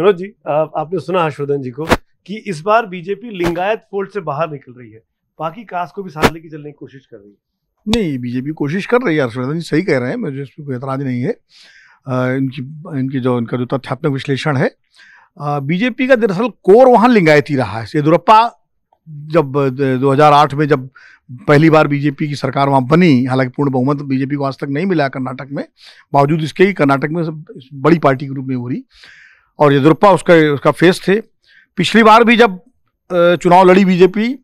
मनोज जी आप, आपने सुना हर्षवर्धन जी को कि इस बार बीजेपी लिंगायत फोल्ड से बाहर निकल रही है बाकी कास्ट को भी साथ लेके चलने की कोशिश कर रही है नहीं बीजेपी कोशिश कर रही है हर्षवर्धन जी सही कह रहे हैं मुझे इस पर कोई एतराज नहीं है आ, इनकी इनकी जो इनका जो तथ्यात्मक विश्लेषण है आ, बीजेपी का दरअसल कोर वहाँ लिंगायत ही रहा है येदुरप्पा जब 2008 में जब पहली बार बीजेपी की सरकार वहाँ बनी हालांकि पूर्ण बहुमत बीजेपी को आज तक नहीं मिला कर्नाटक में बावजूद इसके ही कर्नाटक में बड़ी पार्टी के रूप में हो रही और येदुरप्पा उसका उसका फेस थे पिछली बार भी जब चुनाव लड़ी बीजेपी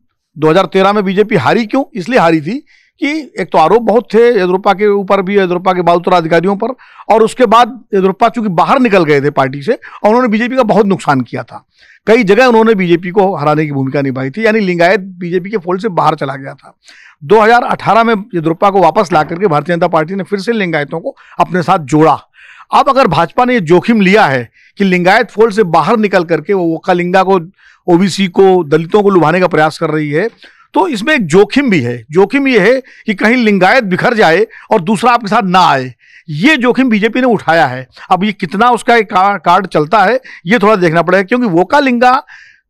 2013 में बीजेपी हारी क्यों इसलिए हारी थी कि एक तो आरोप बहुत थे येदुरप्पा के ऊपर भी येदुरप्पा के बालतरा अधिकारियों पर और उसके बाद येदुरप्पा चूंकि बाहर निकल गए थे पार्टी से और उन्होंने बीजेपी का बहुत नुकसान किया था कई जगह उन्होंने बीजेपी को हराने की भूमिका निभाई थी यानी लिंगायत बीजेपी के फोल्ड से बाहर चला गया था 2018 में येदुरप्पा को वापस ला करके भारतीय जनता पार्टी ने फिर से लिंगायतों को अपने साथ जोड़ा अब अगर भाजपा ने ये जोखिम लिया है कि लिंगायत फोल्ड से बाहर निकल करके वो कलिंगा को ओबीसी को दलितों को लुभाने का प्रयास कर रही है तो इसमें एक जोखिम भी है जोखिम ये है कि कहीं लिंगायत बिखर जाए और दूसरा आपके साथ ना आए ये जोखिम बीजेपी ने उठाया है अब ये कितना उसका एक कार्ड चलता है ये थोड़ा देखना पड़ेगा क्योंकि वोकालिंगा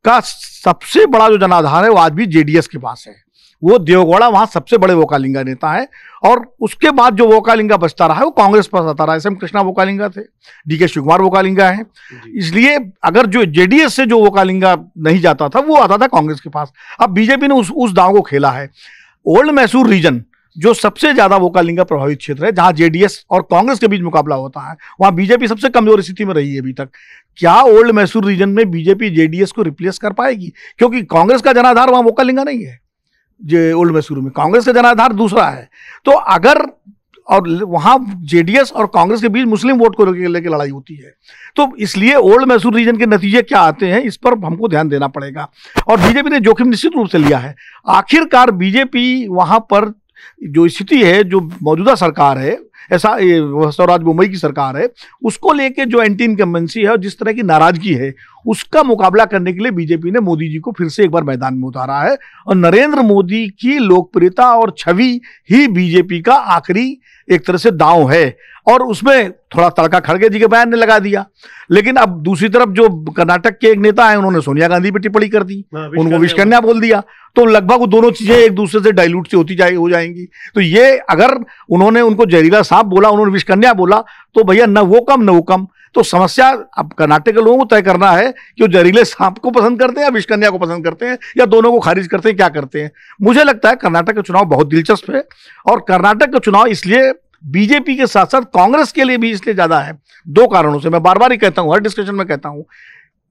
का सबसे बड़ा जो जनाधार है वो आज भी जेडीएस के पास है वो देवगौड़ा वहाँ सबसे बड़े वोकालिंगा नेता है और उसके बाद जो वोकालिंगा बचता रहा है वो कांग्रेस पास आता रहा है एस एम कृष्णा वोकालिंगा थे डी के शिवकुमार वोकालिंगा है इसलिए अगर जो जेडीएस से जो वोकालिंगा नहीं जाता था वो आता था कांग्रेस के पास अब बीजेपी ने उस उस दाव को खेला है ओल्ड मैसूर रीजन जो सबसे ज्यादा वोकालिंगा प्रभावित क्षेत्र है जहां जेडीएस और कांग्रेस के बीच मुकाबला होता है वहां बीजेपी सबसे कमजोर स्थिति में रही है अभी तक क्या ओल्ड मैसूर रीजन में बीजेपी जेडीएस को रिप्लेस कर पाएगी क्योंकि कांग्रेस का जनाधार वहां वोकालिंगा नहीं है जे ओल्ड मैसूर में कांग्रेस का जनाधार दूसरा है तो अगर और वहाँ जे और कांग्रेस के बीच मुस्लिम वोट को लेकर लड़ाई होती है तो इसलिए ओल्ड मैसूर रीजन के नतीजे क्या आते हैं इस पर हमको ध्यान देना पड़ेगा और बीजेपी ने जोखिम निश्चित रूप से लिया है आखिरकार बीजेपी वहाँ पर जो स्थिति है जो मौजूदा सरकार है ऐसा स्वराज मुंबई की सरकार है उसको लेके जो एंटी इनकम्बेंसी है और जिस तरह की नाराजगी है उसका मुकाबला करने के लिए बीजेपी ने मोदी जी को फिर से एक बार मैदान में उतारा है और नरेंद्र मोदी की लोकप्रियता और छवि ही बीजेपी का आखिरी एक तरह से दांव है और उसमें थोड़ा तड़का खड़गे जी के बयान ने लगा दिया लेकिन अब दूसरी तरफ जो कर्नाटक के एक नेता है उन्होंने सोनिया गांधी पर टिप्पणी कर दी हाँ, उनको विश्वकन्या बोल दिया तो लगभग वो दोनों चीजें एक दूसरे से डाइल्यूट से होती जाए हो जाएंगी तो ये अगर उन्होंने उनको जहरीला साहब बोला उन्होंने विश्वकन्या बोला तो भैया न वो कम न वो कम तो समस्या अब कर्नाटक के लोगों को तय करना है कि वो जहरीले सांप को पसंद करते हैं या विष्कन्या को पसंद करते हैं या दोनों को खारिज करते हैं क्या करते हैं मुझे लगता है कर्नाटक का चुनाव बहुत दिलचस्प है और कर्नाटक का चुनाव इसलिए बीजेपी के साथ साथ कांग्रेस के लिए भी इसलिए ज़्यादा है दो कारणों से मैं बार बार ही कहता हूं हर डिस्कशन में कहता हूं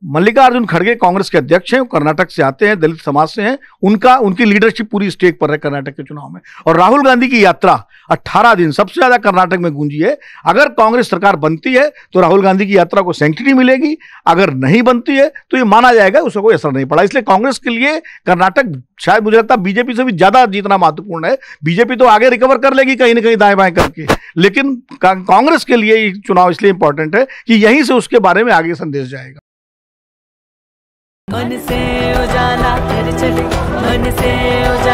मल्लिकार्जुन खड़गे कांग्रेस के अध्यक्ष हैं कर्नाटक से आते हैं दलित समाज से हैं उनका उनकी लीडरशिप पूरी स्टेज पर है कर्नाटक के चुनाव में और राहुल गांधी की यात्रा 18 दिन सबसे ज्यादा कर्नाटक में गूंजी है अगर कांग्रेस सरकार बनती है तो राहुल गांधी की यात्रा को सेंचुरी मिलेगी अगर नहीं बनती है तो ये माना जाएगा उसको कोई असर नहीं पड़ा इसलिए कांग्रेस के लिए कर्नाटक शायद मुझे लगता है बीजेपी से भी ज्यादा जीतना महत्वपूर्ण है बीजेपी तो आगे रिकवर कर लेगी कहीं ना कहीं दाएं बाएं करके लेकिन कांग्रेस के लिए चुनाव इसलिए इंपॉर्टेंट है कि यहीं से उसके बारे में आगे संदेश जाएगा मन से उजाला कर चले मन से उजाला